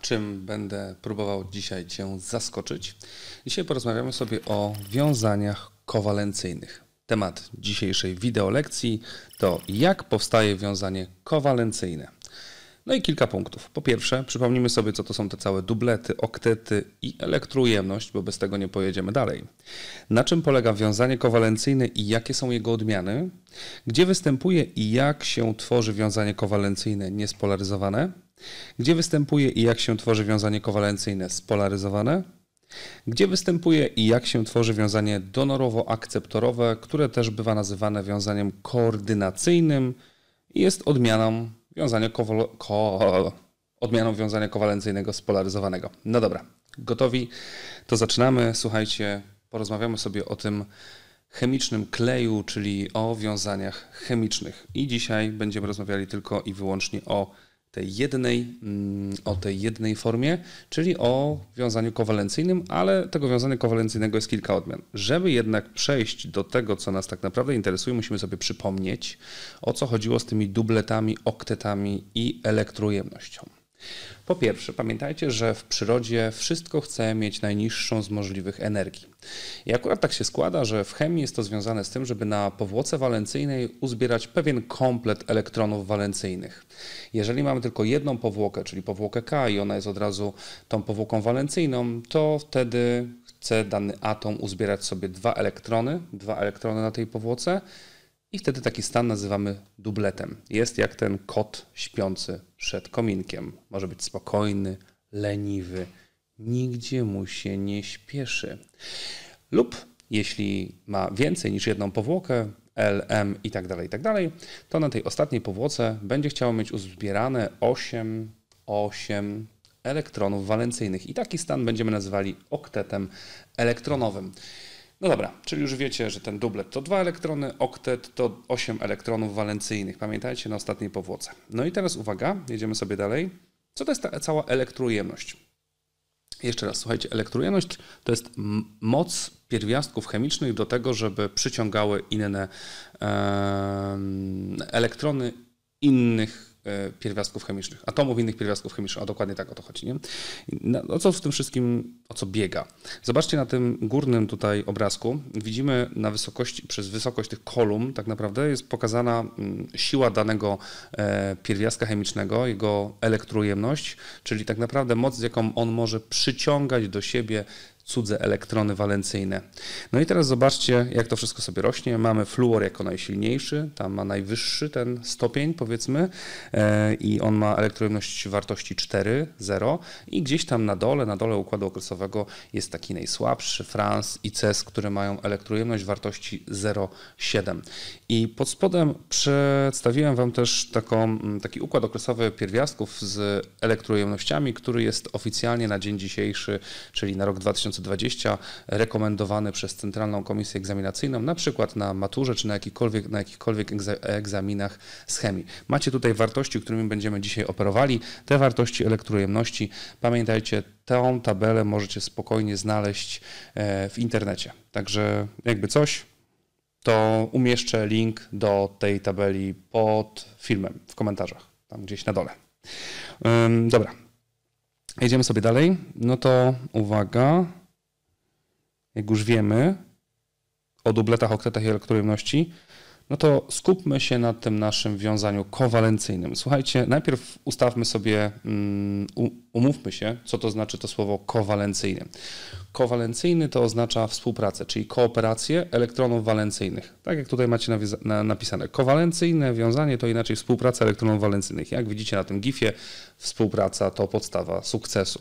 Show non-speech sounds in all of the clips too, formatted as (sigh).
czym będę próbował dzisiaj Cię zaskoczyć. Dzisiaj porozmawiamy sobie o wiązaniach kowalencyjnych. Temat dzisiejszej wideolekcji to jak powstaje wiązanie kowalencyjne. No i kilka punktów. Po pierwsze, przypomnijmy sobie, co to są te całe dublety, oktety i elektrujemność, bo bez tego nie pojedziemy dalej. Na czym polega wiązanie kowalencyjne i jakie są jego odmiany? Gdzie występuje i jak się tworzy wiązanie kowalencyjne niespolaryzowane? Gdzie występuje i jak się tworzy wiązanie kowalencyjne spolaryzowane? Gdzie występuje i jak się tworzy wiązanie donorowo-akceptorowe, które też bywa nazywane wiązaniem koordynacyjnym i jest odmianą wiązania, kowal- ko- odmianą wiązania kowalencyjnego spolaryzowanego. No dobra, gotowi? To zaczynamy. Słuchajcie, porozmawiamy sobie o tym chemicznym kleju, czyli o wiązaniach chemicznych. I dzisiaj będziemy rozmawiali tylko i wyłącznie o tej jednej, mm, o tej jednej formie, czyli o wiązaniu kowalencyjnym, ale tego wiązania kowalencyjnego jest kilka odmian. Żeby jednak przejść do tego, co nas tak naprawdę interesuje, musimy sobie przypomnieć, o co chodziło z tymi dubletami, oktetami i elektrojemnością. Po pierwsze, pamiętajcie, że w przyrodzie wszystko chce mieć najniższą z możliwych energii. I akurat tak się składa, że w chemii jest to związane z tym, żeby na powłoce walencyjnej uzbierać pewien komplet elektronów walencyjnych. Jeżeli mamy tylko jedną powłokę, czyli powłokę K i ona jest od razu tą powłoką walencyjną, to wtedy chce dany atom uzbierać sobie dwa elektrony, dwa elektrony na tej powłoce i wtedy taki stan nazywamy dubletem. Jest jak ten kot śpiący przed kominkiem. Może być spokojny, leniwy, nigdzie mu się nie śpieszy. Lub jeśli ma więcej niż jedną powłokę, LM i tak dalej, i tak dalej, to na tej ostatniej powłoce będzie chciało mieć uzbierane 8, 8 elektronów walencyjnych. I taki stan będziemy nazywali oktetem elektronowym. No dobra, czyli już wiecie, że ten dublet to dwa elektrony, oktet to 8 elektronów walencyjnych. Pamiętajcie na ostatniej powłoce. No i teraz uwaga, jedziemy sobie dalej. Co to jest ta cała elektrojemność? Jeszcze raz, słuchajcie, elektrojemność to jest moc pierwiastków chemicznych do tego, żeby przyciągały inne e, elektrony innych E, pierwiastków chemicznych, atomów innych pierwiastków chemicznych, a dokładnie tak o to chodzi. Nie? O co w tym wszystkim, o co biega? Zobaczcie na tym górnym tutaj obrazku, widzimy na wysokości, przez wysokość tych kolumn tak naprawdę jest pokazana mm, siła danego e, pierwiastka chemicznego, jego elektrojemność, czyli tak naprawdę moc, z jaką on może przyciągać do siebie cudze elektrony walencyjne. No i teraz zobaczcie, jak to wszystko sobie rośnie. Mamy fluor jako najsilniejszy, tam ma najwyższy ten stopień, powiedzmy, e, i on ma elektrojemność wartości 4,0 i gdzieś tam na dole, na dole układu okresowego jest taki najsłabszy, Franz i CES, które mają elektrojemność wartości 0,7. I pod spodem przedstawiłem Wam też taką, mm, taki układ okresowy pierwiastków z elektrojemnościami, który jest oficjalnie na dzień dzisiejszy, czyli na rok 2020, rekomendowany przez Centralną Komisję Egzaminacyjną, na przykład na maturze czy na jakichkolwiek, na jakichkolwiek egzaminach z chemii. Macie tutaj wartości, którymi będziemy dzisiaj operowali. Te wartości elektrojemności, pamiętajcie, tę tabelę możecie spokojnie znaleźć e, w internecie. Także jakby coś, to umieszczę link do tej tabeli pod filmem w komentarzach, tam gdzieś na dole. Dobra, jedziemy sobie dalej. No to uwaga, jak już wiemy o dubletach, oktetach i elektrojemności, no to skupmy się na tym naszym wiązaniu kowalencyjnym. Słuchajcie, najpierw ustawmy sobie, mm, umówmy się, co to znaczy to słowo kowalencyjne. Kowalencyjny to oznacza współpracę, czyli kooperację elektronów walencyjnych. Tak jak tutaj macie napisane. Kowalencyjne wiązanie to inaczej współpraca elektronów walencyjnych. Jak widzicie na tym gifie, współpraca to podstawa sukcesu.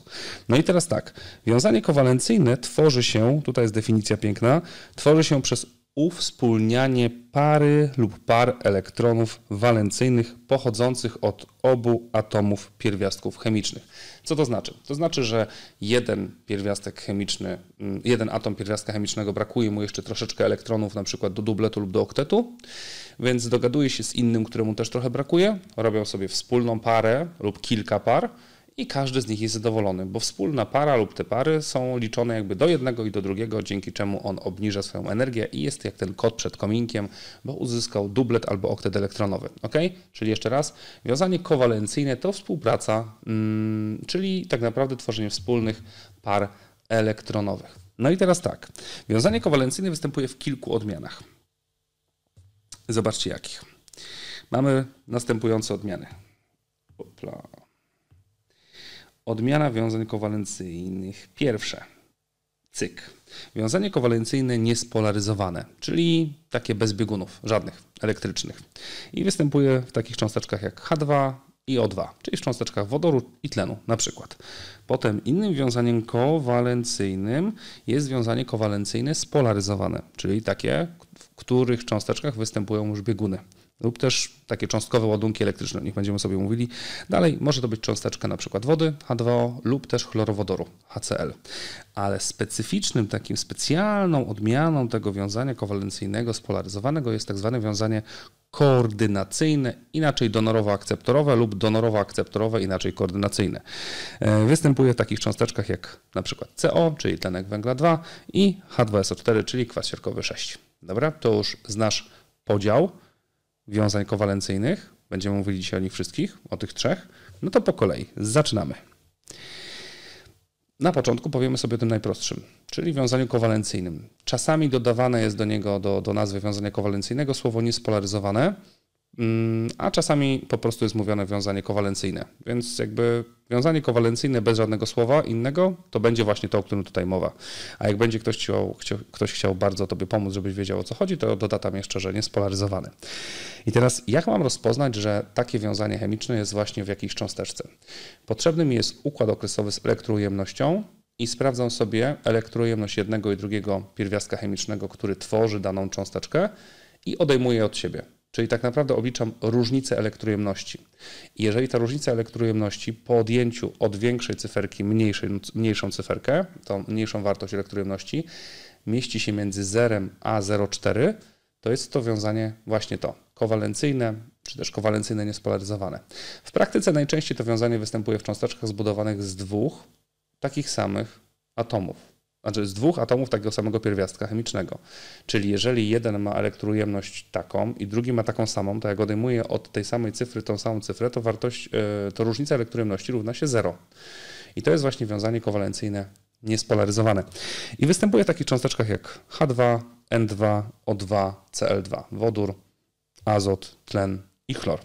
No i teraz tak, wiązanie kowalencyjne tworzy się, tutaj jest definicja piękna, tworzy się przez uwspólnianie pary lub par elektronów walencyjnych pochodzących od obu atomów pierwiastków chemicznych. Co to znaczy? To znaczy, że jeden pierwiastek chemiczny, mm, jeden atom pierwiastka chemicznego brakuje mu jeszcze troszeczkę elektronów na przykład do dubletu lub do oktetu, więc dogaduje się z innym, któremu też trochę brakuje, robią sobie wspólną parę lub kilka par, i każdy z nich jest zadowolony, bo wspólna para lub te pary są liczone jakby do jednego i do drugiego, dzięki czemu on obniża swoją energię i jest jak ten kot przed kominkiem, bo uzyskał dublet albo oktet elektronowy. Ok? Czyli jeszcze raz, wiązanie kowalencyjne to współpraca, mm, czyli tak naprawdę tworzenie wspólnych par elektronowych. No i teraz tak. Wiązanie kowalencyjne występuje w kilku odmianach. Zobaczcie jakich. Mamy następujące odmiany. Opla. Odmiana wiązań kowalencyjnych. Pierwsze. Cyk. Wiązanie kowalencyjne niespolaryzowane, czyli takie bez biegunów, żadnych elektrycznych. I występuje w takich cząsteczkach jak H2 i O2, czyli w cząsteczkach wodoru i tlenu na przykład. Potem innym wiązaniem kowalencyjnym jest wiązanie kowalencyjne spolaryzowane, czyli takie, w których cząsteczkach występują już bieguny lub też takie cząstkowe ładunki elektryczne, o nich będziemy sobie mówili. Dalej może to być cząsteczka na przykład wody H2O lub też chlorowodoru HCl. Ale specyficznym, takim specjalną odmianą tego wiązania kowalencyjnego spolaryzowanego jest tak zwane wiązanie koordynacyjne, inaczej donorowo-akceptorowe lub donorowo-akceptorowe, inaczej koordynacyjne. E, występuje w takich cząsteczkach jak na przykład CO, czyli tlenek węgla 2 i H2SO4, czyli kwas siarkowy 6. Dobra, to już znasz podział wiązań kowalencyjnych, będziemy mówili dzisiaj o nich wszystkich, o tych trzech, no to po kolei zaczynamy. Na początku powiemy sobie o tym najprostszym, czyli wiązaniu kowalencyjnym. Czasami dodawane jest do niego, do, do nazwy wiązania kowalencyjnego słowo niespolaryzowane, Mm, a czasami po prostu jest mówione wiązanie kowalencyjne. Więc jakby wiązanie kowalencyjne bez żadnego słowa innego, to będzie właśnie to, o którym tutaj mowa. A jak będzie ktoś chciał, chciał, ktoś chciał bardzo Tobie pomóc, żebyś wiedział o co chodzi, to dodam jeszcze, że niespolaryzowane. I teraz jak mam rozpoznać, że takie wiązanie chemiczne jest właśnie w jakiejś cząsteczce? Potrzebny mi jest układ okresowy z elektroujemnością, i sprawdzam sobie elektrojemność jednego i drugiego pierwiastka chemicznego, który tworzy daną cząsteczkę i odejmuję od siebie. Czyli tak naprawdę obliczam różnicę elektrojemności. jeżeli ta różnica elektrojemności po odjęciu od większej cyferki mniejszej, mniejszą cyferkę, tą mniejszą wartość elektrojemności, mieści się między 0 a 0,4, to jest to wiązanie właśnie to, kowalencyjne czy też kowalencyjne niespolaryzowane. W praktyce najczęściej to wiązanie występuje w cząsteczkach zbudowanych z dwóch takich samych atomów znaczy z dwóch atomów takiego samego pierwiastka chemicznego. Czyli jeżeli jeden ma elektrojemność taką i drugi ma taką samą, to jak odejmuję od tej samej cyfry tą samą cyfrę, to wartość, e, to różnica elektrojemności równa się zero. I to jest właśnie wiązanie kowalencyjne niespolaryzowane. I występuje w takich cząsteczkach jak H2, N2, O2, Cl2, wodór, azot, tlen i chlor.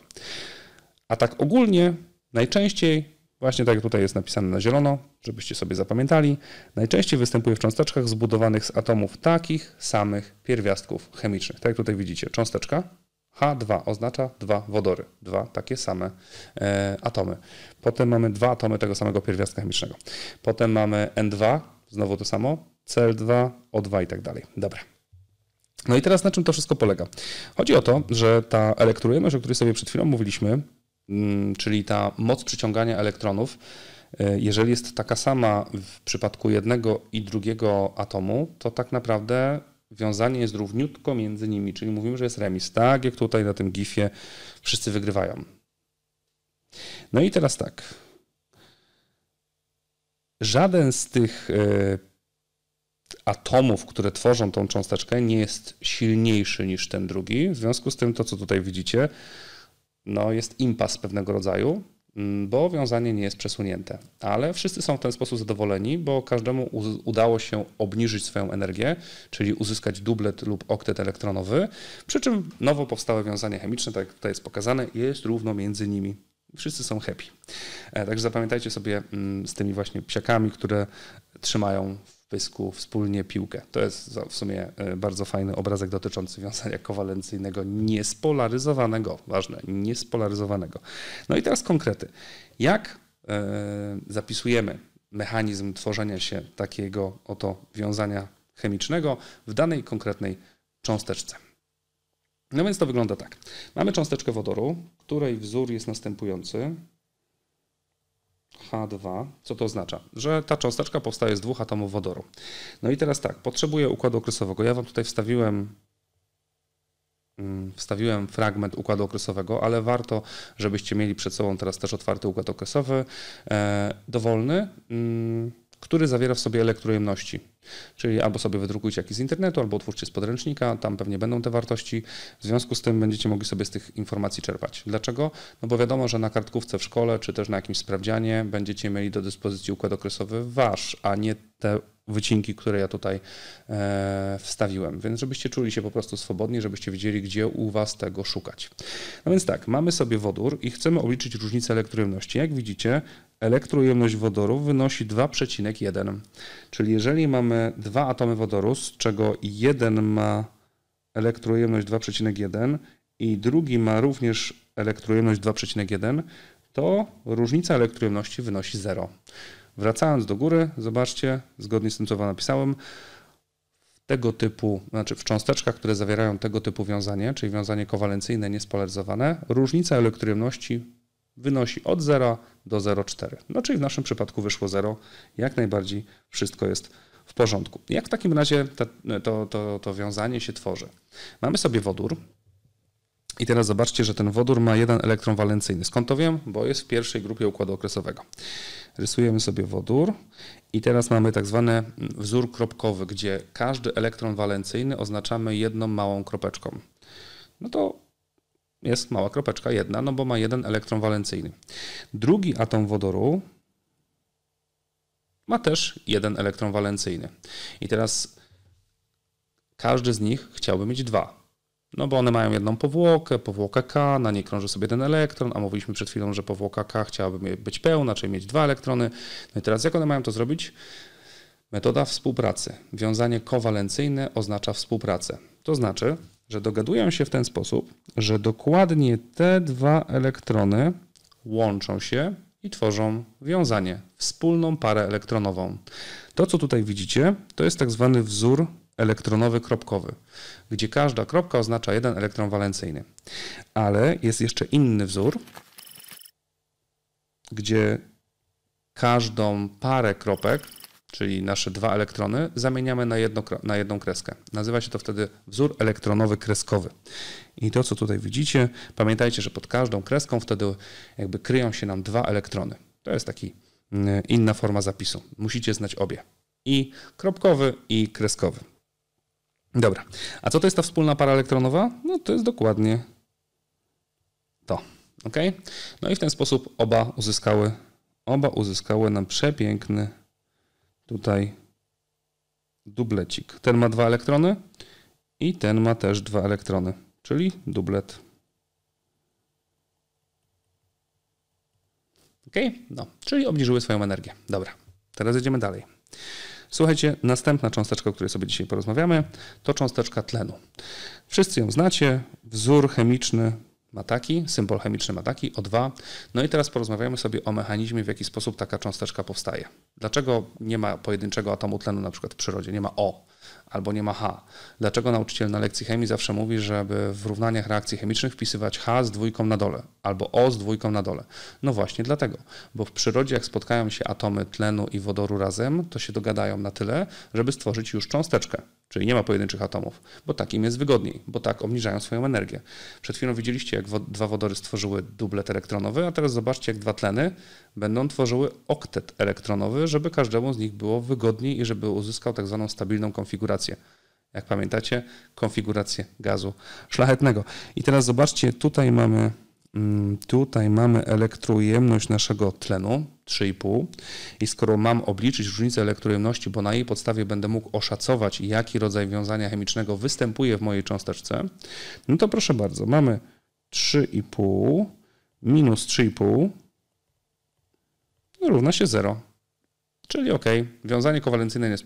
A tak ogólnie najczęściej Właśnie tak jak tutaj jest napisane na zielono, żebyście sobie zapamiętali, najczęściej występuje w cząsteczkach zbudowanych z atomów takich samych pierwiastków chemicznych. Tak jak tutaj widzicie, cząsteczka H2 oznacza dwa wodory, dwa takie same e, atomy. Potem mamy dwa atomy tego samego pierwiastka chemicznego. Potem mamy N2, znowu to samo, Cl2, O2 i tak dalej. Dobra. No i teraz na czym to wszystko polega? Chodzi o to, że ta elektrojemność, o której sobie przed chwilą mówiliśmy, Mm, czyli ta moc przyciągania elektronów, e, jeżeli jest taka sama w przypadku jednego i drugiego atomu, to tak naprawdę wiązanie jest równiutko między nimi, czyli mówimy, że jest remis, tak jak tutaj na tym gifie wszyscy wygrywają. No i teraz tak. Żaden z tych e, atomów, które tworzą tą cząsteczkę, nie jest silniejszy niż ten drugi. W związku z tym to, co tutaj widzicie, no, jest impas pewnego rodzaju, mm, bo wiązanie nie jest przesunięte. Ale wszyscy są w ten sposób zadowoleni, bo każdemu udało się obniżyć swoją energię, czyli uzyskać dublet lub oktet elektronowy, przy czym nowo powstałe wiązanie chemiczne, tak jak tutaj jest pokazane, jest równo między nimi. Wszyscy są happy. E, także zapamiętajcie sobie mm, z tymi właśnie psiakami, które trzymają pysku wspólnie piłkę. To jest w sumie e, bardzo fajny obrazek dotyczący wiązania kowalencyjnego niespolaryzowanego, ważne, niespolaryzowanego. No i teraz konkrety. Jak e, zapisujemy mechanizm tworzenia się takiego oto wiązania chemicznego w danej konkretnej cząsteczce? No więc to wygląda tak. Mamy cząsteczkę wodoru, której wzór jest następujący. H2. Co to oznacza? Że ta cząsteczka powstaje z dwóch atomów wodoru. No i teraz tak, potrzebuję układu okresowego. Ja wam tutaj wstawiłem mm, wstawiłem fragment układu okresowego, ale warto, żebyście mieli przed sobą teraz też otwarty układ okresowy, e, dowolny, mm, który zawiera w sobie elektrojemności. Czyli albo sobie wydrukujcie jakiś z internetu, albo otwórzcie z podręcznika, tam pewnie będą te wartości. W związku z tym będziecie mogli sobie z tych informacji czerpać. Dlaczego? No bo wiadomo, że na kartkówce w szkole, czy też na jakimś sprawdzianie będziecie mieli do dyspozycji układ okresowy wasz, a nie te wycinki, które ja tutaj e, wstawiłem. Więc żebyście czuli się po prostu swobodnie, żebyście wiedzieli, gdzie u Was tego szukać. No więc tak, mamy sobie wodór i chcemy obliczyć różnicę elektrojemności. Jak widzicie, elektrojemność wodoru wynosi 2,1. Czyli jeżeli mamy mamy dwa atomy wodoru, z czego jeden ma elektrojemność 2,1 i drugi ma również elektrojemność 2,1, to różnica elektrojemności wynosi 0. Wracając do góry, zobaczcie, zgodnie z tym, co Wam napisałem, tego typu, znaczy w cząsteczkach, które zawierają tego typu wiązanie, czyli wiązanie kowalencyjne niespolaryzowane, różnica elektrojemności wynosi od 0 do 0,4. No czyli w naszym przypadku wyszło 0. Jak najbardziej wszystko jest w porządku. Jak w takim razie to, to, to, to wiązanie się tworzy? Mamy sobie wodór, i teraz zobaczcie, że ten wodór ma jeden elektron walencyjny. Skąd to wiem? Bo jest w pierwszej grupie układu okresowego. Rysujemy sobie wodór i teraz mamy tak zwany wzór kropkowy, gdzie każdy elektron walencyjny oznaczamy jedną małą kropeczką. No to jest mała kropeczka, jedna, no bo ma jeden elektron walencyjny. Drugi atom wodoru ma też jeden elektron walencyjny. I teraz każdy z nich chciałby mieć dwa. No bo one mają jedną powłokę, powłoka K, na niej krąży sobie jeden elektron, a mówiliśmy przed chwilą, że powłoka K chciałaby być pełna, czyli mieć dwa elektrony. No i teraz jak one mają to zrobić? Metoda współpracy. Wiązanie kowalencyjne oznacza współpracę. To znaczy, że dogadują się w ten sposób, że dokładnie te dwa elektrony łączą się i tworzą wiązanie, wspólną parę elektronową. To, co tutaj widzicie, to jest tak zwany wzór elektronowy kropkowy, gdzie każda kropka oznacza jeden elektron walencyjny. Ale jest jeszcze inny wzór, gdzie każdą parę kropek czyli nasze dwa elektrony, zamieniamy na, jedno, na jedną kreskę. Nazywa się to wtedy wzór elektronowy kreskowy. I to, co tutaj widzicie, pamiętajcie, że pod każdą kreską wtedy jakby kryją się nam dwa elektrony. To jest taki mm, inna forma zapisu. Musicie znać obie. I kropkowy, i kreskowy. Dobra. A co to jest ta wspólna para elektronowa? No to jest dokładnie to. Ok? No i w ten sposób oba uzyskały, oba uzyskały nam przepiękny tutaj dublecik. Ten ma dwa elektrony i ten ma też dwa elektrony, czyli dublet. Ok? No, czyli obniżyły swoją energię. Dobra, teraz jedziemy dalej. Słuchajcie, następna cząsteczka, o której sobie dzisiaj porozmawiamy, to cząsteczka tlenu. Wszyscy ją znacie, wzór chemiczny ma taki, symbol chemiczny ma taki, O2. No i teraz porozmawiamy sobie o mechanizmie, w jaki sposób taka cząsteczka powstaje. Dlaczego nie ma pojedynczego atomu tlenu na przykład w przyrodzie, nie ma O albo nie ma H? Dlaczego nauczyciel na lekcji chemii zawsze mówi, żeby w równaniach reakcji chemicznych wpisywać H z dwójką na dole albo O z dwójką na dole? No właśnie dlatego, bo w przyrodzie jak spotkają się atomy tlenu i wodoru razem, to się dogadają na tyle, żeby stworzyć już cząsteczkę. Czyli nie ma pojedynczych atomów, bo tak im jest wygodniej, bo tak obniżają swoją energię. Przed chwilą widzieliście, jak wo dwa wodory stworzyły dublet elektronowy, a teraz zobaczcie, jak dwa tleny będą tworzyły oktet elektronowy, żeby każdemu z nich było wygodniej i żeby uzyskał tak zwaną stabilną konfigurację. Jak pamiętacie, konfigurację gazu szlachetnego. I teraz zobaczcie, tutaj mamy Mm, tutaj mamy elektrojemność naszego tlenu 3,5 i skoro mam obliczyć różnicę elektrojemności, bo na jej podstawie będę mógł oszacować, jaki rodzaj wiązania chemicznego występuje w mojej cząsteczce, no to proszę bardzo, mamy 3,5 minus 3,5 równa się 0. Czyli ok, wiązanie kowalencyjne jest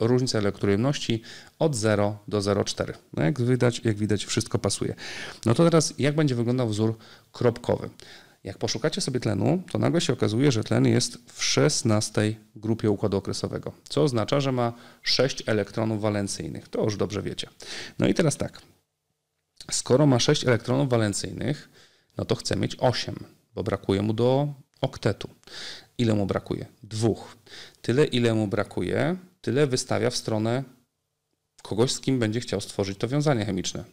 różnica elektrojemności od 0 do 0,4. No jak, widać, jak widać, wszystko pasuje. No to teraz jak będzie wyglądał wzór kropkowy? Jak poszukacie sobie tlenu, to nagle się okazuje, że tlen jest w 16 grupie układu okresowego, co oznacza, że ma 6 elektronów walencyjnych. To już dobrze wiecie. No i teraz tak. Skoro ma 6 elektronów walencyjnych, no to chce mieć 8, bo brakuje mu do oktetu. Ile mu brakuje? Dwóch. Tyle, ile mu brakuje, tyle wystawia w stronę kogoś, z kim będzie chciał stworzyć to wiązanie chemiczne.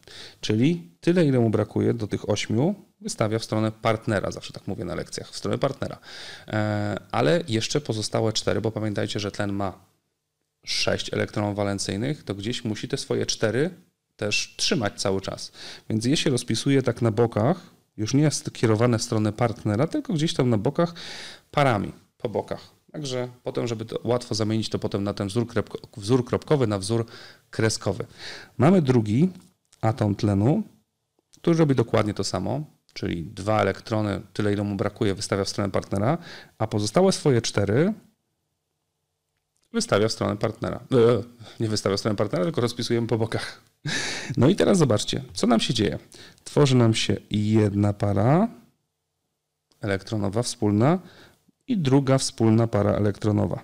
Czyli tyle, ile mu brakuje do tych ośmiu, wystawia w stronę partnera, zawsze tak mówię na lekcjach, w stronę partnera. E, ale jeszcze pozostałe cztery, bo pamiętajcie, że tlen ma sześć elektronów walencyjnych, to gdzieś musi te swoje cztery też trzymać cały czas. Więc je się rozpisuje tak na bokach, już nie jest kierowane w stronę partnera, tylko gdzieś tam na bokach, parami, po bokach. Także potem, żeby łatwo zamienić to potem na ten wzór, krepko, wzór kropkowy, na wzór kreskowy. Mamy drugi atom tlenu, który robi dokładnie to samo, czyli dwa elektrony, tyle ile mu brakuje, wystawia w stronę partnera, a pozostałe swoje cztery wystawia w stronę partnera. E, nie wystawia w stronę partnera, tylko rozpisujemy po bokach. No i teraz zobaczcie, co nam się dzieje. Tworzy nam się jedna para elektronowa wspólna i druga wspólna para elektronowa.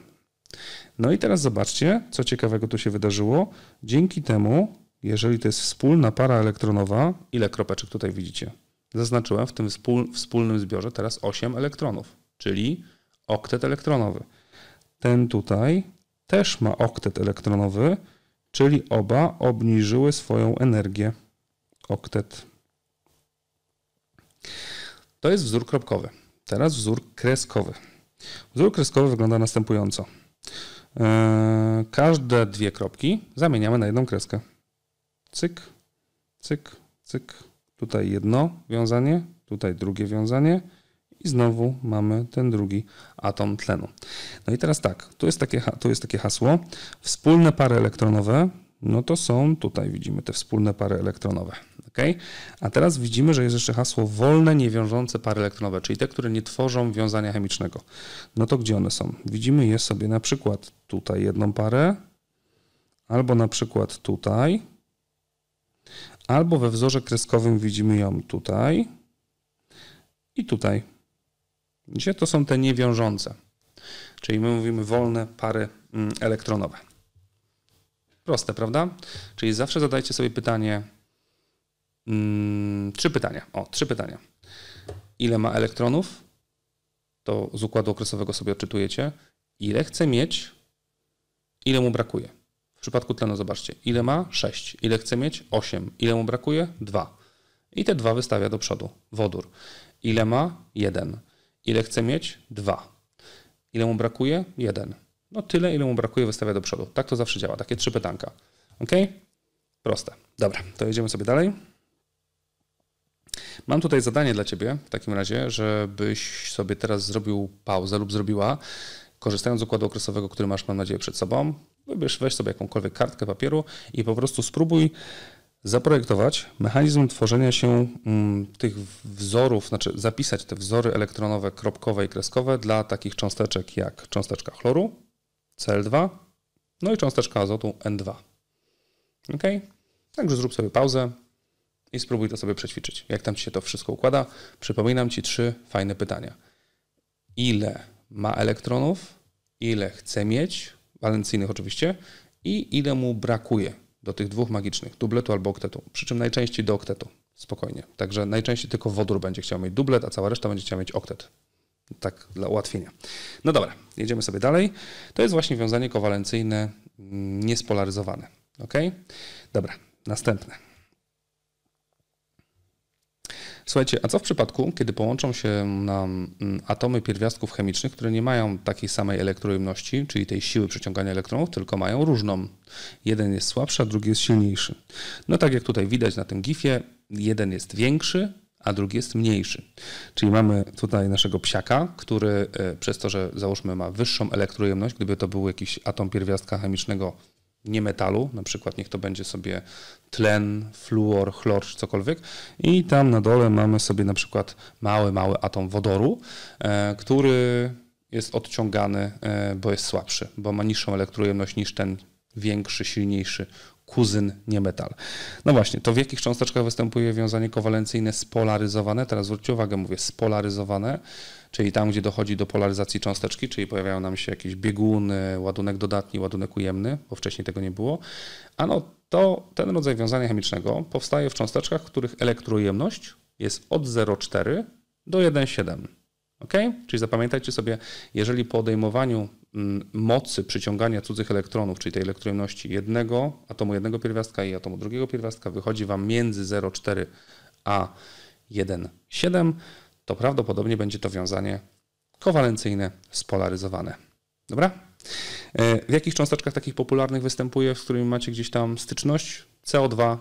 No i teraz zobaczcie, co ciekawego tu się wydarzyło. Dzięki temu, jeżeli to jest wspólna para elektronowa, ile kropeczek tutaj widzicie? Zaznaczyłem w tym wspólnym zbiorze teraz 8 elektronów, czyli oktet elektronowy. Ten tutaj też ma oktet elektronowy, czyli oba obniżyły swoją energię. Oktet. To jest wzór kropkowy. Teraz wzór kreskowy. Wzór kreskowy wygląda następująco. E, każde dwie kropki zamieniamy na jedną kreskę. Cyk, cyk, cyk. Tutaj jedno wiązanie, tutaj drugie wiązanie, i znowu mamy ten drugi atom tlenu. No i teraz tak, tu jest takie, tu jest takie hasło. Wspólne pary elektronowe, no to są tutaj widzimy te wspólne pary elektronowe. Okay? A teraz widzimy, że jest jeszcze hasło wolne, niewiążące pary elektronowe, czyli te, które nie tworzą wiązania chemicznego. No to gdzie one są? Widzimy je sobie na przykład tutaj jedną parę, albo na przykład tutaj, albo we wzorze kreskowym widzimy ją tutaj i tutaj. Gdzie to są te niewiążące? Czyli my mówimy wolne pary mm, elektronowe. Proste, prawda? Czyli zawsze zadajcie sobie pytanie, mm, trzy pytania. O, trzy pytania. Ile ma elektronów? To z układu okresowego sobie odczytujecie. Ile chce mieć? Ile mu brakuje? W przypadku tlenu zobaczcie. Ile ma? 6. Ile chce mieć? 8. Ile mu brakuje? 2. I te dwa wystawia do przodu. Wodór. Ile ma? 1. Ile chce mieć? Dwa. Ile mu brakuje? Jeden. No tyle, ile mu brakuje, wystawia do przodu. Tak to zawsze działa. Takie trzy pytanka. OK? Proste. Dobra, to jedziemy sobie dalej. Mam tutaj zadanie dla Ciebie w takim razie, żebyś sobie teraz zrobił pauzę lub zrobiła, korzystając z układu okresowego, który masz, mam nadzieję, przed sobą. Wybierz, weź sobie jakąkolwiek kartkę papieru i po prostu spróbuj zaprojektować mechanizm tworzenia się mm, tych wzorów, znaczy zapisać te wzory elektronowe, kropkowe i kreskowe dla takich cząsteczek jak cząsteczka chloru, Cl2, no i cząsteczka azotu N2. Ok? Także zrób sobie pauzę i spróbuj to sobie przećwiczyć. Jak tam ci się to wszystko układa? Przypominam ci trzy fajne pytania. Ile ma elektronów? Ile chce mieć? Walencyjnych oczywiście. I ile mu brakuje? do tych dwóch magicznych, dubletu albo oktetu, przy czym najczęściej do oktetu, spokojnie. Także najczęściej tylko wodór będzie chciał mieć dublet, a cała reszta będzie chciała mieć oktet. Tak dla ułatwienia. No dobra, jedziemy sobie dalej. To jest właśnie wiązanie kowalencyjne mm, niespolaryzowane. Ok? Dobra, następne. Słuchajcie, a co w przypadku, kiedy połączą się nam mm, atomy pierwiastków chemicznych, które nie mają takiej samej elektrojemności, czyli tej siły przyciągania elektronów, tylko mają różną. Jeden jest słabszy, a drugi jest silniejszy. No tak jak tutaj widać na tym gifie, jeden jest większy, a drugi jest mniejszy. Czyli mamy tutaj naszego psiaka, który e, przez to, że załóżmy ma wyższą elektrojemność, gdyby to był jakiś atom pierwiastka chemicznego niemetalu, na przykład niech to będzie sobie tlen, fluor, chlor czy cokolwiek i tam na dole mamy sobie na przykład mały, mały atom wodoru, e, który jest odciągany, e, bo jest słabszy, bo ma niższą elektrojemność niż ten większy, silniejszy kuzyn niemetal. No właśnie, to w jakich cząsteczkach występuje wiązanie kowalencyjne spolaryzowane? Teraz zwróćcie uwagę, mówię spolaryzowane czyli tam, gdzie dochodzi do polaryzacji cząsteczki, czyli pojawiają nam się jakieś bieguny, ładunek dodatni, ładunek ujemny, bo wcześniej tego nie było. Ano to ten rodzaj wiązania chemicznego powstaje w cząsteczkach, w których elektrojemność jest od 0,4 do 1,7. Ok? Czyli zapamiętajcie sobie, jeżeli po odejmowaniu mm, mocy przyciągania cudzych elektronów, czyli tej elektrojemności jednego, atomu jednego pierwiastka i atomu drugiego pierwiastka, wychodzi Wam między 0,4 a 1,7, to prawdopodobnie będzie to wiązanie kowalencyjne spolaryzowane. Dobra? E, w jakich cząsteczkach takich popularnych występuje, z którymi macie gdzieś tam styczność? CO2,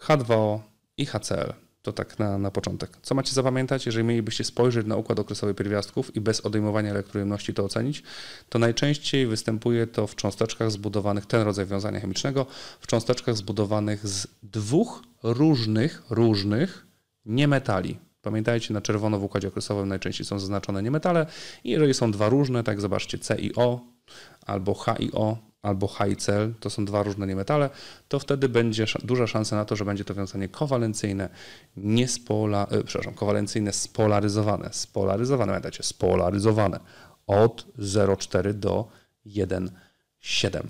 H2O i HCl. To tak na, na początek. Co macie zapamiętać, jeżeli mielibyście spojrzeć na układ okresowy pierwiastków i bez odejmowania elektrojemności to ocenić, to najczęściej występuje to w cząsteczkach zbudowanych, ten rodzaj wiązania chemicznego, w cząsteczkach zbudowanych z dwóch różnych, różnych niemetali. Pamiętajcie, na czerwono w układzie okresowym najczęściej są zaznaczone niemetale i jeżeli są dwa różne, tak zobaczcie C i O, albo H i O, albo H i Cl, to są dwa różne niemetale, to wtedy będzie duża szansa na to, że będzie to wiązanie kowalencyjne, nie spola, e, przepraszam, kowalencyjne spolaryzowane, spolaryzowane, pamiętajcie, spolaryzowane od 0,4 do 1 7.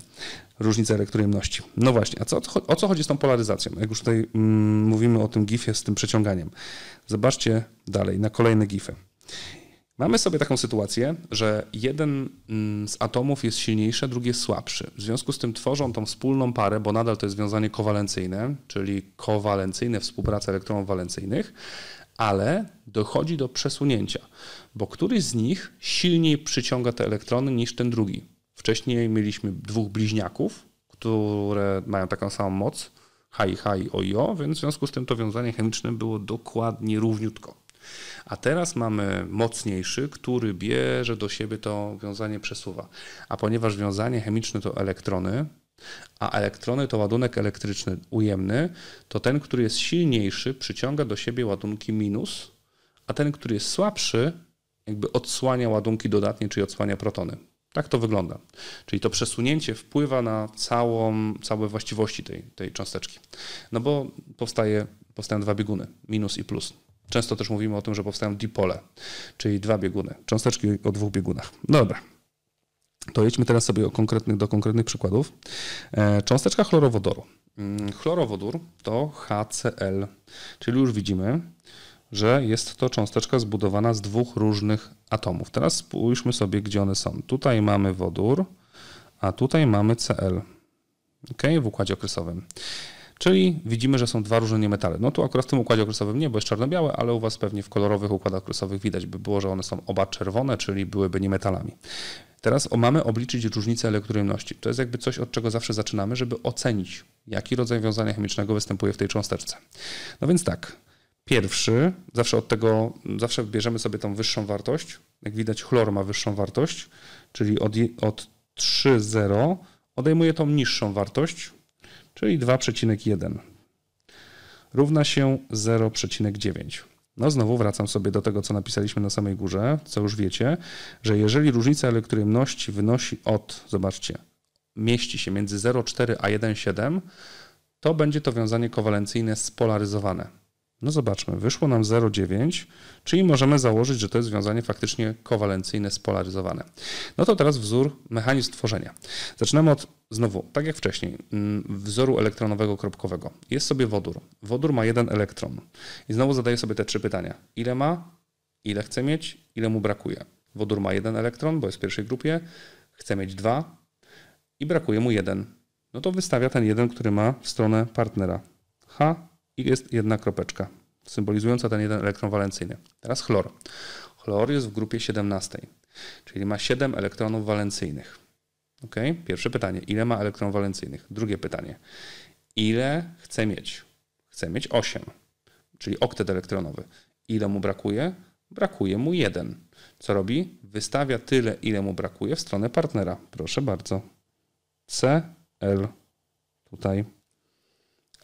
Różnica elektrojemności. No właśnie, a co, o co chodzi z tą polaryzacją? Jak już tutaj mm, mówimy o tym gifie z tym przeciąganiem. Zobaczcie dalej na kolejne gify. Mamy sobie taką sytuację, że jeden mm, z atomów jest silniejszy, drugi jest słabszy. W związku z tym tworzą tą wspólną parę, bo nadal to jest związanie kowalencyjne, czyli kowalencyjne współpraca elektronów walencyjnych, ale dochodzi do przesunięcia, bo któryś z nich silniej przyciąga te elektrony niż ten drugi. Wcześniej mieliśmy dwóch bliźniaków, które mają taką samą moc, H i H O i O, więc w związku z tym to wiązanie chemiczne było dokładnie równiutko. A teraz mamy mocniejszy, który bierze do siebie to wiązanie, przesuwa. A ponieważ wiązanie chemiczne to elektrony, a elektrony to ładunek elektryczny ujemny, to ten, który jest silniejszy, przyciąga do siebie ładunki minus, a ten, który jest słabszy, jakby odsłania ładunki dodatnie, czyli odsłania protony. Tak to wygląda. Czyli to przesunięcie wpływa na całą, całe właściwości tej, tej cząsteczki. No bo powstaje, powstają dwa bieguny, minus i plus. Często też mówimy o tym, że powstają dipole, czyli dwa bieguny, cząsteczki o dwóch biegunach. No dobra. To jedźmy teraz sobie konkretnych, do konkretnych przykładów. E, cząsteczka chlorowodoru. Mm, Chlorowodór to HCl, czyli już widzimy, że jest to cząsteczka zbudowana z dwóch różnych atomów. Teraz spójrzmy sobie, gdzie one są. Tutaj mamy wodór, a tutaj mamy Cl ok, w układzie okresowym. Czyli widzimy, że są dwa różne niemetale. No tu akurat w tym układzie okresowym nie, bo jest czarno-białe, ale u Was pewnie w kolorowych układach okresowych widać by było, że one są oba czerwone, czyli byłyby niemetalami. Teraz mamy obliczyć różnicę elektrojemności. To jest jakby coś, od czego zawsze zaczynamy, żeby ocenić, jaki rodzaj wiązania chemicznego występuje w tej cząsteczce. No więc tak, pierwszy, zawsze od tego, zawsze bierzemy sobie tą wyższą wartość. Jak widać, chlor ma wyższą wartość, czyli od, od 3,0 odejmuje tą niższą wartość, czyli 2,1 równa się 0,9. No znowu wracam sobie do tego, co napisaliśmy na samej górze, co już wiecie, że jeżeli różnica elektrojemności wynosi od, zobaczcie, mieści się między 0,4 a 1,7, to będzie to wiązanie kowalencyjne spolaryzowane. No zobaczmy, wyszło nam 0,9, czyli możemy założyć, że to jest związanie faktycznie kowalencyjne, spolaryzowane. No to teraz wzór, mechanizm tworzenia. Zaczynamy od, znowu, tak jak wcześniej, mm, wzoru elektronowego kropkowego. Jest sobie wodór. Wodór ma jeden elektron. I znowu zadaję sobie te trzy pytania. Ile ma? Ile chce mieć? Ile mu brakuje? Wodór ma jeden elektron, bo jest w pierwszej grupie. Chce mieć dwa i brakuje mu jeden. No to wystawia ten jeden, który ma w stronę partnera. H i jest jedna kropeczka symbolizująca ten jeden elektron walencyjny. Teraz chlor. Chlor jest w grupie 17, czyli ma 7 elektronów walencyjnych. Ok? Pierwsze pytanie, ile ma elektron walencyjnych? Drugie pytanie, ile chce mieć? Chce mieć 8, czyli oktet elektronowy. Ile mu brakuje? Brakuje mu 1. Co robi? Wystawia tyle, ile mu brakuje w stronę partnera. Proszę bardzo. C, L. Tutaj.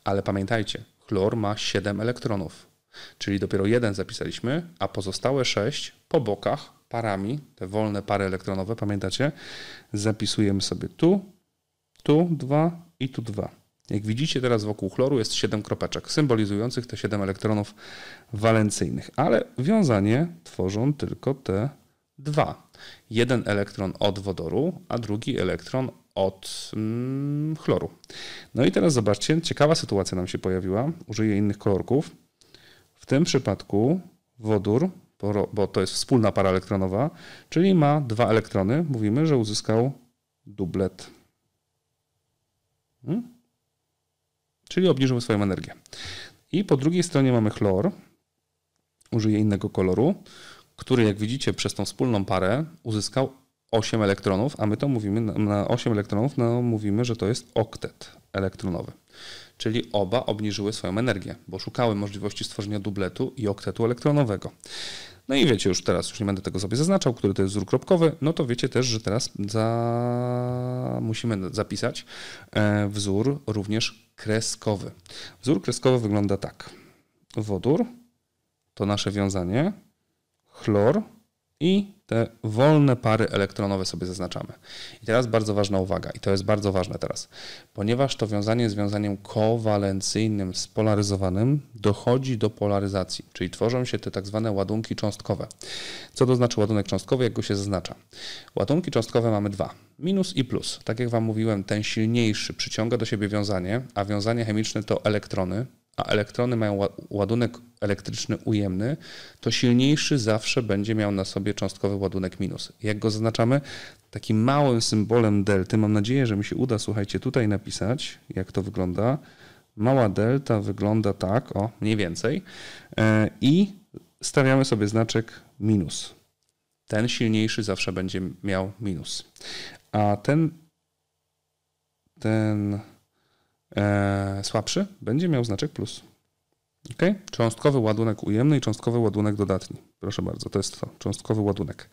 Ale pamiętajcie, Chlor ma 7 elektronów, czyli dopiero jeden zapisaliśmy, a pozostałe 6 po bokach parami, te wolne pary elektronowe, pamiętacie? Zapisujemy sobie tu, tu 2 i tu 2. Jak widzicie, teraz wokół chloru jest 7 kropeczek, symbolizujących te 7 elektronów walencyjnych, ale wiązanie tworzą tylko te dwa. Jeden elektron od wodoru, a drugi elektron od mm, chloru. No i teraz zobaczcie, ciekawa sytuacja nam się pojawiła. Użyję innych kolorków. W tym przypadku wodór, bo to jest wspólna para elektronowa, czyli ma dwa elektrony. Mówimy, że uzyskał dublet. Hmm? Czyli obniżył swoją energię. I po drugiej stronie mamy chlor. Użyję innego koloru, który jak widzicie przez tą wspólną parę uzyskał 8 elektronów, a my to mówimy, na 8 elektronów no, mówimy, że to jest oktet elektronowy. Czyli oba obniżyły swoją energię, bo szukały możliwości stworzenia dubletu i oktetu elektronowego. No i wiecie już teraz, już nie będę tego sobie zaznaczał, który to jest wzór kropkowy, no to wiecie też, że teraz za... musimy zapisać e, wzór również kreskowy. Wzór kreskowy wygląda tak. Wodór to nasze wiązanie, chlor i te wolne pary elektronowe sobie zaznaczamy. I teraz bardzo ważna uwaga, i to jest bardzo ważne teraz, ponieważ to wiązanie jest wiązaniem kowalencyjnym, spolaryzowanym, dochodzi do polaryzacji, czyli tworzą się te tak zwane ładunki cząstkowe. Co to znaczy ładunek cząstkowy, jak go się zaznacza? Ładunki cząstkowe mamy dwa, minus i plus. Tak jak Wam mówiłem, ten silniejszy przyciąga do siebie wiązanie, a wiązanie chemiczne to elektrony, a elektrony mają ładunek elektryczny ujemny, to silniejszy zawsze będzie miał na sobie cząstkowy ładunek minus. Jak go zaznaczamy? Takim małym symbolem delty, mam nadzieję, że mi się uda, słuchajcie, tutaj napisać, jak to wygląda. Mała delta wygląda tak, o, mniej więcej. E, I stawiamy sobie znaczek minus. Ten silniejszy zawsze będzie miał minus. A ten, ten e, słabszy, będzie miał znaczek plus. Ok? Cząstkowy ładunek ujemny i cząstkowy ładunek dodatni. Proszę bardzo, to jest to, cząstkowy ładunek.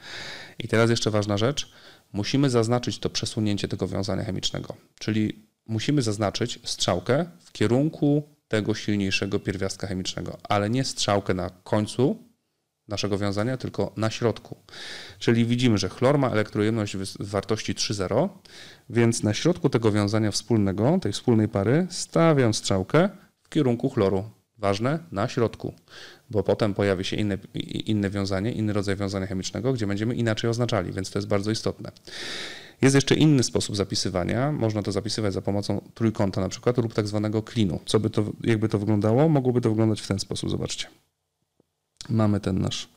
I teraz jeszcze ważna rzecz. Musimy zaznaczyć to przesunięcie tego wiązania chemicznego, czyli musimy zaznaczyć strzałkę w kierunku tego silniejszego pierwiastka chemicznego, ale nie strzałkę na końcu naszego wiązania, tylko na środku. Czyli widzimy, że chlor ma elektrojemność w wartości 3,0, więc na środku tego wiązania wspólnego, tej wspólnej pary, stawiam strzałkę w kierunku chloru. Ważne, na środku, bo potem pojawi się inne, inne wiązanie, inny rodzaj wiązania chemicznego, gdzie będziemy inaczej oznaczali, więc to jest bardzo istotne. Jest jeszcze inny sposób zapisywania. Można to zapisywać za pomocą trójkąta na przykład lub tak zwanego klinu. Co by to, jakby to wyglądało? Mogłoby to wyglądać w ten sposób, zobaczcie mamy ten nasz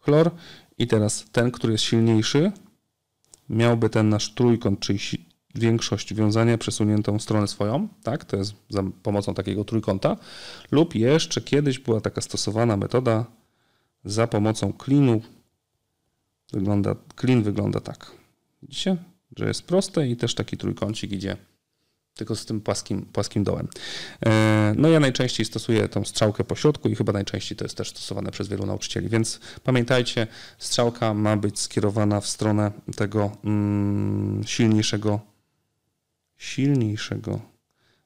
chlor i teraz ten, który jest silniejszy, miałby ten nasz trójkąt, czyli większość wiązania przesuniętą w stronę swoją, tak? To jest za pomocą takiego trójkąta. Lub jeszcze kiedyś była taka stosowana metoda za pomocą klinu. Wygląda, klin wygląda tak. Widzicie? Że jest proste i też taki trójkącik idzie tylko z tym płaskim, płaskim dołem. E, no ja najczęściej stosuję tą strzałkę po środku i chyba najczęściej to jest też stosowane przez wielu nauczycieli, więc pamiętajcie, strzałka ma być skierowana w stronę tego mm, silniejszego, silniejszego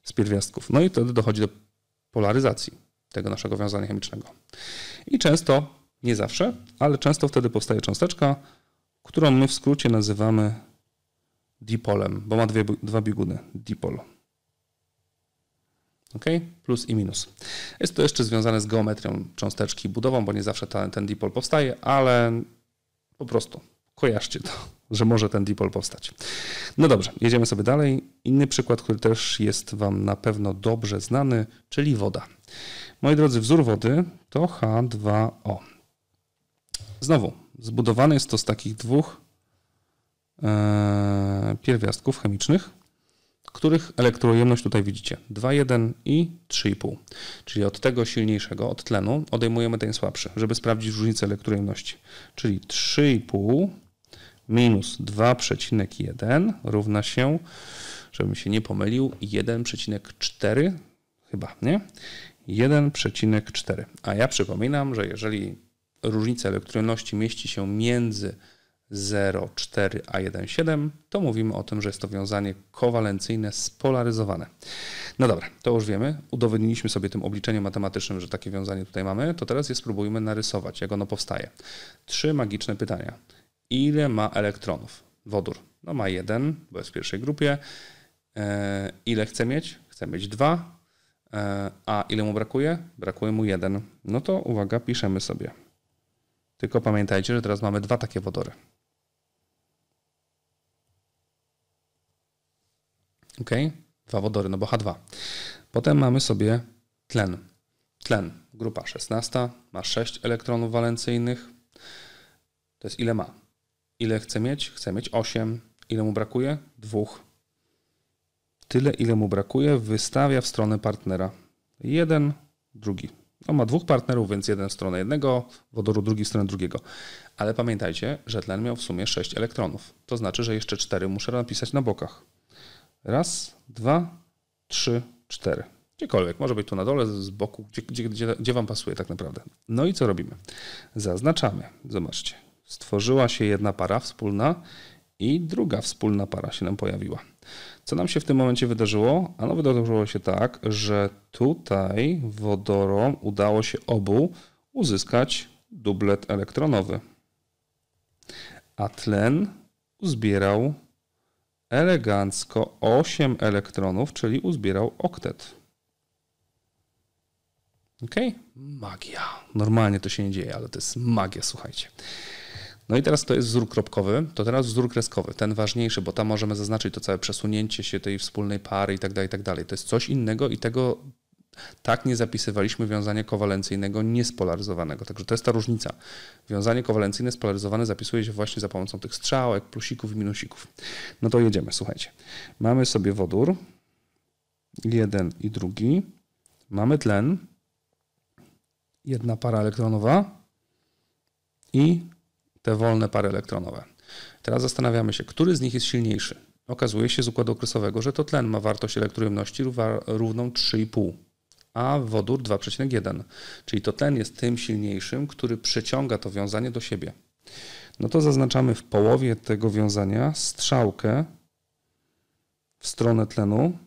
z pierwiastków. No i wtedy dochodzi do polaryzacji tego naszego wiązania chemicznego. I często, nie zawsze, ale często wtedy powstaje cząsteczka, którą my w skrócie nazywamy dipolem, bo ma dwie, dwa bieguny, dipol. Ok? Plus i minus. Jest to jeszcze związane z geometrią cząsteczki budową, bo nie zawsze ta, ten dipol powstaje, ale po prostu kojarzcie to, (laughs) że może ten dipol powstać. No dobrze, jedziemy sobie dalej. Inny przykład, który też jest Wam na pewno dobrze znany, czyli woda. Moi drodzy, wzór wody to H2O. Znowu, zbudowany jest to z takich dwóch e, pierwiastków chemicznych, których elektrojemność tutaj widzicie 2,1 i 3,5. Czyli od tego silniejszego, od tlenu, odejmujemy ten słabszy, żeby sprawdzić różnicę elektrojemności. Czyli 3,5 minus 2,1 równa się, żebym się nie pomylił, 1,4 chyba, nie? 1,4. A ja przypominam, że jeżeli różnica elektrojemności mieści się między 04A17, to mówimy o tym, że jest to wiązanie kowalencyjne spolaryzowane. No dobra, to już wiemy. Udowodniliśmy sobie tym obliczeniem matematycznym, że takie wiązanie tutaj mamy. To teraz je spróbujmy narysować, jak ono powstaje. Trzy magiczne pytania. Ile ma elektronów? Wodór. No ma jeden, bo jest w pierwszej grupie. E, ile chce mieć? Chce mieć dwa. E, a ile mu brakuje? Brakuje mu jeden. No to uwaga, piszemy sobie. Tylko pamiętajcie, że teraz mamy dwa takie wodory. ok? Dwa wodory, no bo H2. Potem mamy sobie tlen. Tlen, grupa 16, ma 6 elektronów walencyjnych. To jest ile ma? Ile chce mieć? Chce mieć 8. Ile mu brakuje? Dwóch. Tyle, ile mu brakuje, wystawia w stronę partnera. Jeden, drugi. On ma dwóch partnerów, więc jeden w stronę jednego, wodoru drugi w stronę drugiego. Ale pamiętajcie, że tlen miał w sumie 6 elektronów. To znaczy, że jeszcze 4 muszę napisać na bokach. Raz, dwa, trzy, cztery. Gdziekolwiek, może być tu na dole, z boku, gdzie, gdzie, gdzie Wam pasuje tak naprawdę. No i co robimy? Zaznaczamy. Zobaczcie, stworzyła się jedna para wspólna i druga wspólna para się nam pojawiła. Co nam się w tym momencie wydarzyło? Ano wydarzyło się tak, że tutaj wodorom udało się obu uzyskać dublet elektronowy, a tlen uzbierał elegancko 8 elektronów, czyli uzbierał oktet. Ok? Magia. Normalnie to się nie dzieje, ale to jest magia, słuchajcie. No i teraz to jest wzór kropkowy, to teraz wzór kreskowy, ten ważniejszy, bo tam możemy zaznaczyć to całe przesunięcie się tej wspólnej pary i tak dalej, i tak dalej. To jest coś innego i tego tak nie zapisywaliśmy wiązania kowalencyjnego niespolaryzowanego. Także to jest ta różnica. Wiązanie kowalencyjne spolaryzowane zapisuje się właśnie za pomocą tych strzałek, plusików i minusików. No to jedziemy, słuchajcie. Mamy sobie wodór, jeden i drugi. Mamy tlen, jedna para elektronowa i te wolne pary elektronowe. Teraz zastanawiamy się, który z nich jest silniejszy. Okazuje się z układu okresowego, że to tlen ma wartość elektrojemności równą 3,5 a wodór 2,1. Czyli to tlen jest tym silniejszym, który przyciąga to wiązanie do siebie. No to zaznaczamy w połowie tego wiązania strzałkę w stronę tlenu.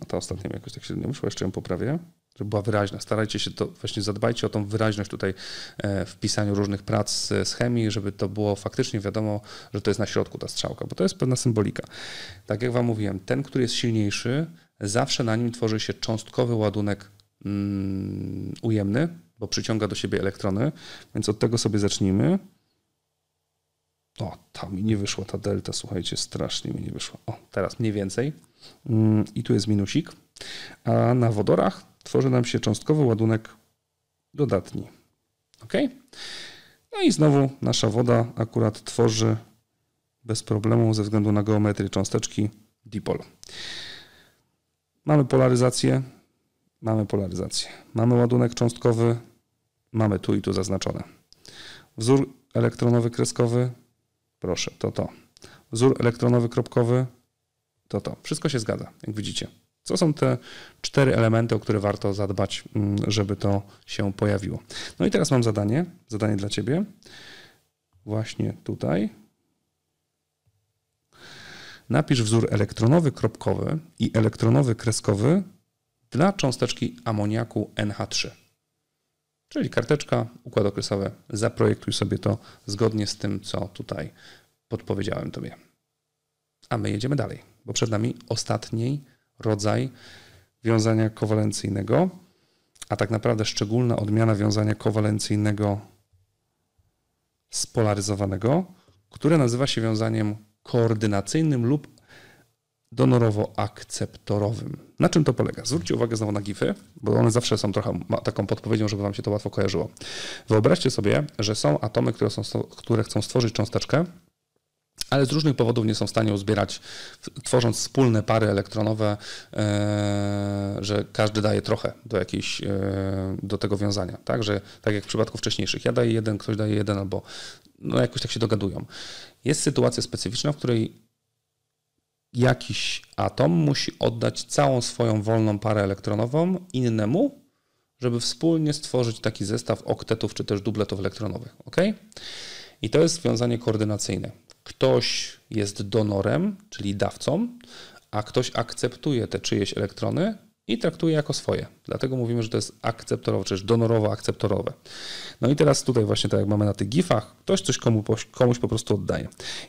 No ta ostatnia jakoś tak się nie wyszła, jeszcze ją poprawię, żeby była wyraźna. Starajcie się to, właśnie zadbajcie o tą wyraźność tutaj e, w pisaniu różnych prac z chemii, żeby to było faktycznie wiadomo, że to jest na środku ta strzałka, bo to jest pewna symbolika. Tak jak Wam mówiłem, ten, który jest silniejszy, zawsze na nim tworzy się cząstkowy ładunek Mm, ujemny, bo przyciąga do siebie elektrony, więc od tego sobie zacznijmy. O, tam mi nie wyszła ta delta, słuchajcie, strasznie mi nie wyszła. O, teraz mniej więcej. Mm, I tu jest minusik. A na wodorach tworzy nam się cząstkowy ładunek dodatni. Ok? No i znowu nasza woda akurat tworzy bez problemu ze względu na geometrię cząsteczki dipol. Mamy polaryzację, mamy polaryzację, mamy ładunek cząstkowy, mamy tu i tu zaznaczone. Wzór elektronowy kreskowy, proszę, to to. Wzór elektronowy kropkowy, to to. Wszystko się zgadza, jak widzicie. Co są te cztery elementy, o które warto zadbać, mm, żeby to się pojawiło? No i teraz mam zadanie, zadanie dla Ciebie. Właśnie tutaj. Napisz wzór elektronowy kropkowy i elektronowy kreskowy dla cząsteczki amoniaku NH3. Czyli karteczka, układ okresowy, zaprojektuj sobie to zgodnie z tym, co tutaj podpowiedziałem Tobie. A my jedziemy dalej, bo przed nami ostatni rodzaj wiązania kowalencyjnego, a tak naprawdę szczególna odmiana wiązania kowalencyjnego spolaryzowanego, które nazywa się wiązaniem koordynacyjnym lub donorowo-akceptorowym. Na czym to polega? Zwróćcie uwagę znowu na gify, bo one zawsze są trochę taką podpowiedzią, żeby wam się to łatwo kojarzyło. Wyobraźcie sobie, że są atomy, które, są, które chcą stworzyć cząsteczkę, ale z różnych powodów nie są w stanie uzbierać, tworząc wspólne pary elektronowe, e, że każdy daje trochę do jakiejś, e, do tego wiązania. Tak, że tak jak w przypadku wcześniejszych, ja daję jeden, ktoś daje jeden, albo no jakoś tak się dogadują. Jest sytuacja specyficzna, w której jakiś atom musi oddać całą swoją wolną parę elektronową innemu, żeby wspólnie stworzyć taki zestaw oktetów czy też dubletów elektronowych. Ok? I to jest związanie koordynacyjne. Ktoś jest donorem, czyli dawcą, a ktoś akceptuje te czyjeś elektrony, i traktuje jako swoje. Dlatego mówimy, że to jest akceptorowe, czy też donorowo-akceptorowe. No i teraz tutaj właśnie tak jak mamy na tych gifach, ktoś coś komu, komuś po prostu oddaje.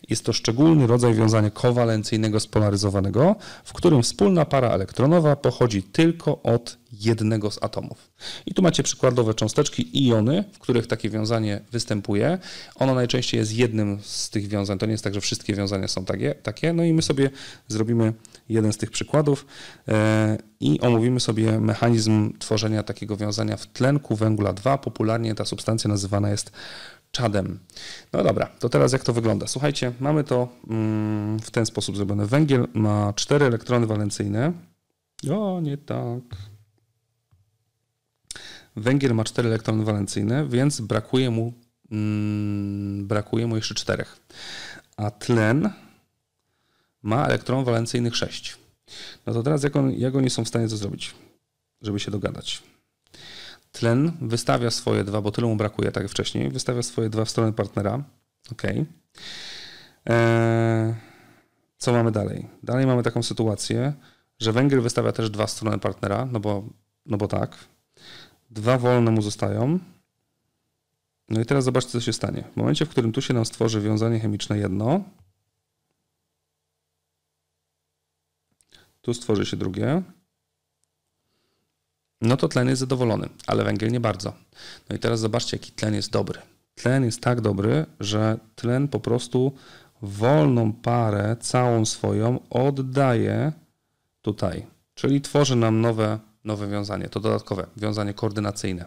Jest to szczególny rodzaj wiązania kowalencyjnego spolaryzowanego, w którym wspólna para elektronowa pochodzi tylko od jednego z atomów. I tu macie przykładowe cząsteczki iony, w których takie wiązanie występuje. Ono najczęściej jest jednym z tych wiązań. To nie jest tak, że wszystkie wiązania są takie. takie. No i my sobie zrobimy jeden z tych przykładów e, i omówimy sobie mechanizm tworzenia takiego wiązania w tlenku węgla 2. Popularnie ta substancja nazywana jest czadem. No dobra, to teraz jak to wygląda? Słuchajcie, mamy to mm, w ten sposób zrobione. Węgiel ma cztery elektrony walencyjne. O, nie tak. Węgiel ma cztery elektrony walencyjne, więc brakuje mu, mm, brakuje mu jeszcze czterech. A tlen ma elektron walencyjnych 6. No to teraz jak, on, jak oni są w stanie to zrobić, żeby się dogadać? Tlen wystawia swoje dwa, bo tyle mu brakuje, tak jak wcześniej, wystawia swoje dwa w stronę partnera. OK. Eee, co mamy dalej? Dalej mamy taką sytuację, że Węgry wystawia też dwa w stronę partnera, no bo, no bo tak. Dwa wolne mu zostają. No i teraz zobaczcie, co się stanie. W momencie, w którym tu się nam stworzy wiązanie chemiczne jedno, tu stworzy się drugie, no to tlen jest zadowolony, ale węgiel nie bardzo. No i teraz zobaczcie, jaki tlen jest dobry. Tlen jest tak dobry, że tlen po prostu wolną parę, całą swoją oddaje tutaj. Czyli tworzy nam nowe, nowe wiązanie, to dodatkowe wiązanie koordynacyjne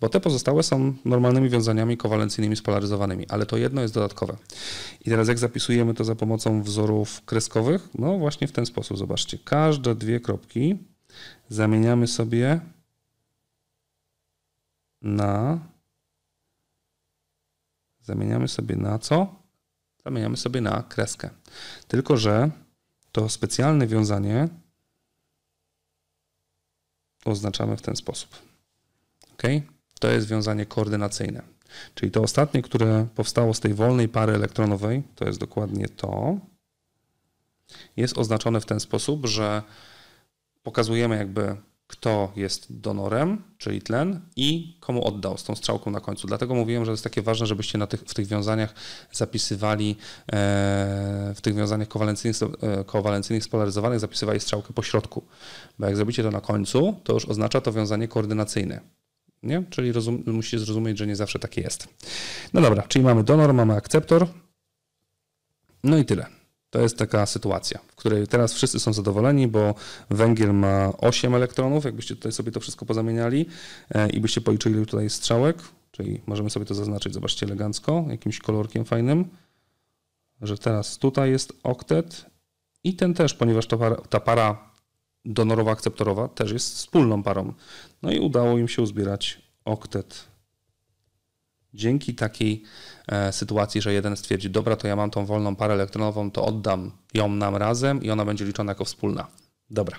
bo te pozostałe są normalnymi wiązaniami kowalencyjnymi spolaryzowanymi, ale to jedno jest dodatkowe. I teraz jak zapisujemy to za pomocą wzorów kreskowych? No właśnie w ten sposób, zobaczcie. Każde dwie kropki zamieniamy sobie na zamieniamy sobie na co? Zamieniamy sobie na kreskę. Tylko, że to specjalne wiązanie oznaczamy w ten sposób. OK? to jest wiązanie koordynacyjne. Czyli to ostatnie, które powstało z tej wolnej pary elektronowej, to jest dokładnie to, jest oznaczone w ten sposób, że pokazujemy jakby kto jest donorem, czyli tlen i komu oddał z tą strzałką na końcu. Dlatego mówiłem, że jest takie ważne, żebyście na tych, w tych wiązaniach zapisywali, e, w tych wiązaniach kowalencyjnych, e, kowalencyjnych spolaryzowanych zapisywali strzałkę po środku, bo jak zrobicie to na końcu, to już oznacza to wiązanie koordynacyjne. Nie? Czyli musi zrozumieć, że nie zawsze takie jest. No dobra, czyli mamy donor, mamy akceptor. No i tyle. To jest taka sytuacja, w której teraz wszyscy są zadowoleni, bo węgiel ma 8 elektronów. Jakbyście tutaj sobie to wszystko pozamieniali e, i byście policzyli tutaj strzałek, czyli możemy sobie to zaznaczyć, zobaczcie, elegancko, jakimś kolorkiem fajnym, że teraz tutaj jest oktet i ten też, ponieważ ta para, ta para donorowa-akceptorowa też jest wspólną parą. No i udało im się uzbierać oktet. Dzięki takiej e, sytuacji, że jeden stwierdzi, dobra, to ja mam tą wolną parę elektronową, to oddam ją nam razem i ona będzie liczona jako wspólna. Dobra.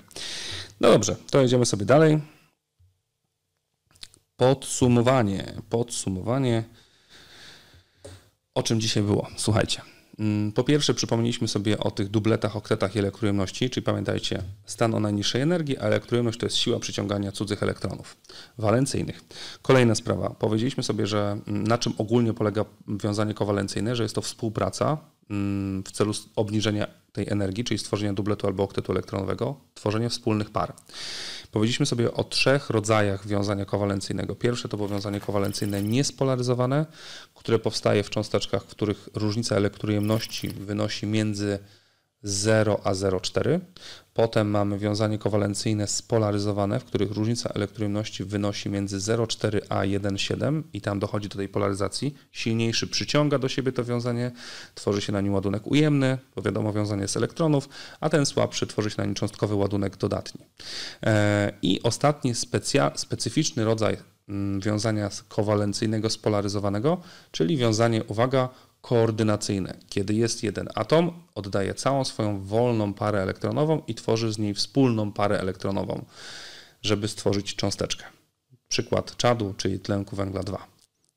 No dobrze, to jedziemy sobie dalej. Podsumowanie. Podsumowanie. O czym dzisiaj było? Słuchajcie. Mm, po pierwsze, przypomnieliśmy sobie o tych dubletach, oktetach i elektrojemności, czyli pamiętajcie, stan o najniższej energii, a elektrojemność to jest siła przyciągania cudzych elektronów walencyjnych. Kolejna sprawa. Powiedzieliśmy sobie, że mm, na czym ogólnie polega wiązanie kowalencyjne, że jest to współpraca mm, w celu obniżenia tej energii, czyli stworzenia dubletu albo oktetu elektronowego, tworzenie wspólnych par. Powiedzieliśmy sobie o trzech rodzajach wiązania kowalencyjnego. Pierwsze to powiązanie kowalencyjne niespolaryzowane, które powstaje w cząsteczkach, w których różnica elektrojemności wynosi między 0 a 0,4. Potem mamy wiązanie kowalencyjne spolaryzowane, w których różnica elektryczności wynosi między 0,4 a 1,7 i tam dochodzi do tej polaryzacji. Silniejszy przyciąga do siebie to wiązanie, tworzy się na nim ładunek ujemny, bo wiadomo wiązanie z elektronów, a ten słabszy tworzy się na nim cząstkowy ładunek dodatni. E, I ostatni specyficzny rodzaj mm, wiązania kowalencyjnego spolaryzowanego, czyli wiązanie, uwaga, koordynacyjne. Kiedy jest jeden atom, oddaje całą swoją wolną parę elektronową i tworzy z niej wspólną parę elektronową, żeby stworzyć cząsteczkę. Przykład czadu, czyli tlenku węgla 2.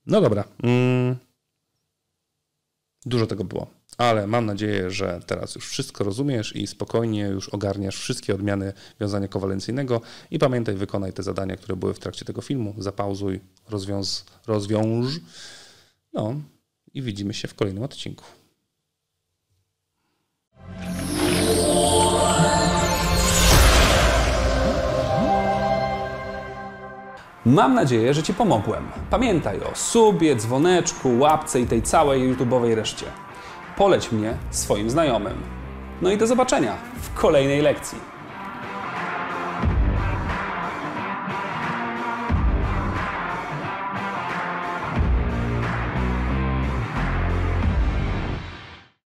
No dobra. Mm, dużo tego było, ale mam nadzieję, że teraz już wszystko rozumiesz i spokojnie już ogarniasz wszystkie odmiany wiązania kowalencyjnego i pamiętaj, wykonaj te zadania, które były w trakcie tego filmu, zapauzuj, rozwiąz, rozwiąż, no, i widzimy się w kolejnym odcinku. Mam nadzieję, że Ci pomogłem. Pamiętaj o subie, dzwoneczku, łapce i tej całej YouTube'owej reszcie. Poleć mnie swoim znajomym. No i do zobaczenia w kolejnej lekcji.